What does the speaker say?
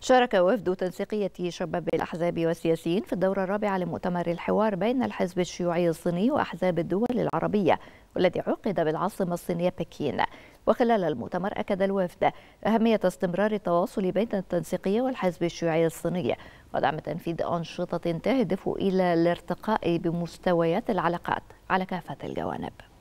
شارك وفد تنسيقية شباب الأحزاب والسياسيين في الدورة الرابعة لمؤتمر الحوار بين الحزب الشيوعي الصيني وأحزاب الدول العربية والذي عقد بالعاصمة الصينية بكين وخلال المؤتمر أكد الوفد أهمية استمرار التواصل بين التنسيقية والحزب الشيوعي الصيني ودعم تنفيذ أنشطة تهدف إلى الارتقاء بمستويات العلاقات على كافة الجوانب